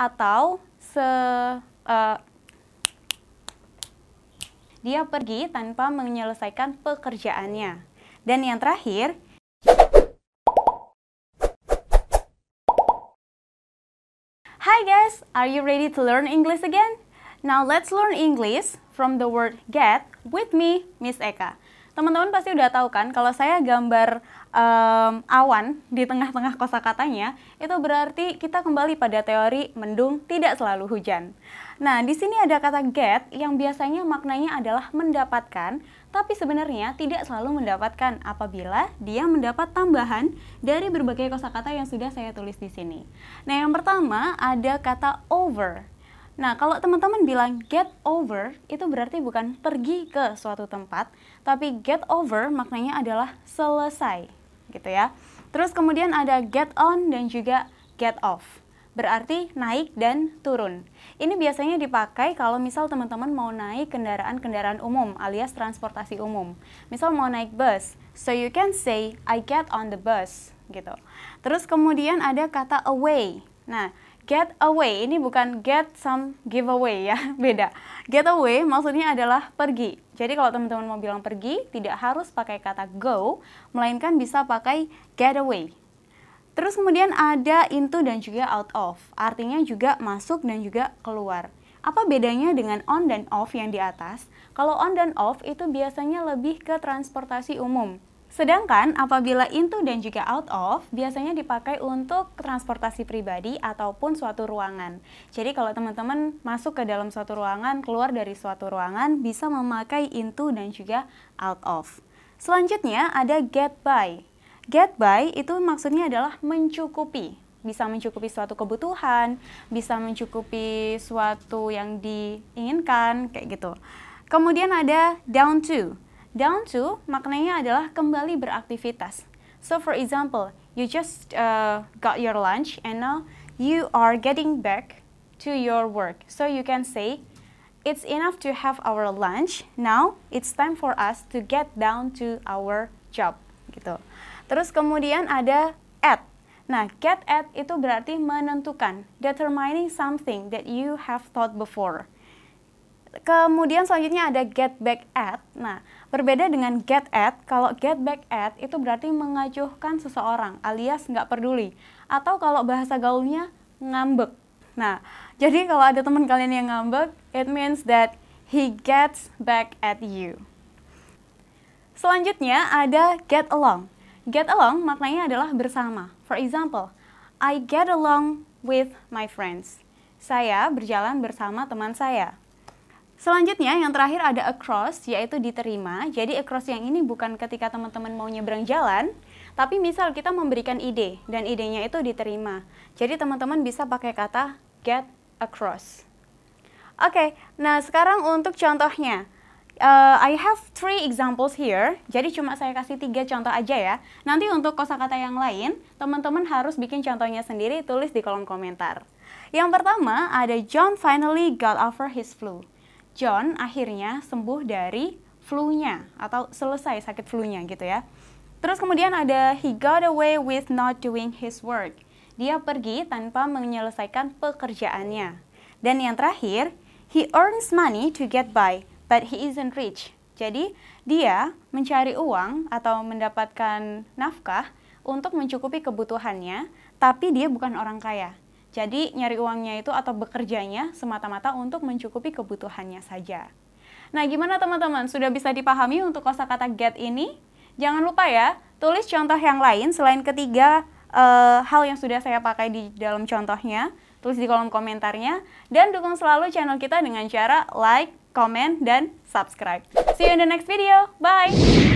atau se uh, dia pergi tanpa menyelesaikan pekerjaannya. Dan yang terakhir, Hi guys, are you ready to learn English again? Now let's learn English from the word get with me, Miss Eka. Teman-teman pasti udah tahu kan kalau saya gambar um, awan di tengah-tengah kosakatanya itu berarti kita kembali pada teori mendung tidak selalu hujan. Nah, di sini ada kata get yang biasanya maknanya adalah mendapatkan, tapi sebenarnya tidak selalu mendapatkan apabila dia mendapat tambahan dari berbagai kosakata yang sudah saya tulis di sini. Nah, yang pertama ada kata over. Nah, kalau teman-teman bilang get over, itu berarti bukan pergi ke suatu tempat, tapi get over maknanya adalah selesai, gitu ya. Terus kemudian ada get on dan juga get off. Berarti naik dan turun. Ini biasanya dipakai kalau misal teman-teman mau naik kendaraan-kendaraan umum alias transportasi umum. Misal mau naik bus, so you can say I get on the bus gitu. Terus kemudian ada kata away. Nah, Get away ini bukan get some giveaway ya, beda. Get away maksudnya adalah pergi. Jadi kalau teman-teman mau bilang pergi, tidak harus pakai kata go, melainkan bisa pakai get away. Terus kemudian ada into dan juga out of, artinya juga masuk dan juga keluar. Apa bedanya dengan on dan off yang di atas? Kalau on dan off itu biasanya lebih ke transportasi umum. Sedangkan apabila into dan juga out of biasanya dipakai untuk transportasi pribadi ataupun suatu ruangan. Jadi kalau teman-teman masuk ke dalam suatu ruangan, keluar dari suatu ruangan bisa memakai into dan juga out of. Selanjutnya ada get by. Get by itu maksudnya adalah mencukupi. Bisa mencukupi suatu kebutuhan, bisa mencukupi suatu yang diinginkan, kayak gitu. Kemudian ada down to. Down to maknanya adalah kembali beraktivitas. So for example, you just uh, got your lunch and now you are getting back to your work. So you can say, it's enough to have our lunch. Now it's time for us to get down to our job. Gitu. Terus kemudian ada at. Nah, get at itu berarti menentukan, determining something that you have thought before. Kemudian selanjutnya ada get back at. Nah, berbeda dengan get at, kalau get back at itu berarti mengacuhkan seseorang alias nggak peduli. Atau kalau bahasa gaulnya ngambek. Nah, jadi kalau ada teman kalian yang ngambek, it means that he gets back at you. Selanjutnya ada get along. Get along maknanya adalah bersama. For example, I get along with my friends. Saya berjalan bersama teman saya. Selanjutnya yang terakhir ada across yaitu diterima. Jadi across yang ini bukan ketika teman-teman mau nyebrang jalan, tapi misal kita memberikan ide dan idenya itu diterima. Jadi teman-teman bisa pakai kata get across. Oke, okay, nah sekarang untuk contohnya. Uh, I have three examples here, jadi cuma saya kasih tiga contoh aja ya. Nanti untuk kosakata yang lain, teman-teman harus bikin contohnya sendiri, tulis di kolom komentar. Yang pertama ada John finally got over his flu. John akhirnya sembuh dari flu-nya atau selesai sakit flu-nya gitu ya. Terus kemudian ada he got away with not doing his work. Dia pergi tanpa menyelesaikan pekerjaannya. Dan yang terakhir, he earns money to get by, but he isn't rich. Jadi, dia mencari uang atau mendapatkan nafkah untuk mencukupi kebutuhannya, tapi dia bukan orang kaya. Jadi nyari uangnya itu atau bekerjanya semata-mata untuk mencukupi kebutuhannya saja. Nah, gimana teman-teman? Sudah bisa dipahami untuk kosakata get ini? Jangan lupa ya, tulis contoh yang lain selain ketiga uh, hal yang sudah saya pakai di dalam contohnya. Tulis di kolom komentarnya dan dukung selalu channel kita dengan cara like, comment, dan subscribe. See you in the next video. Bye.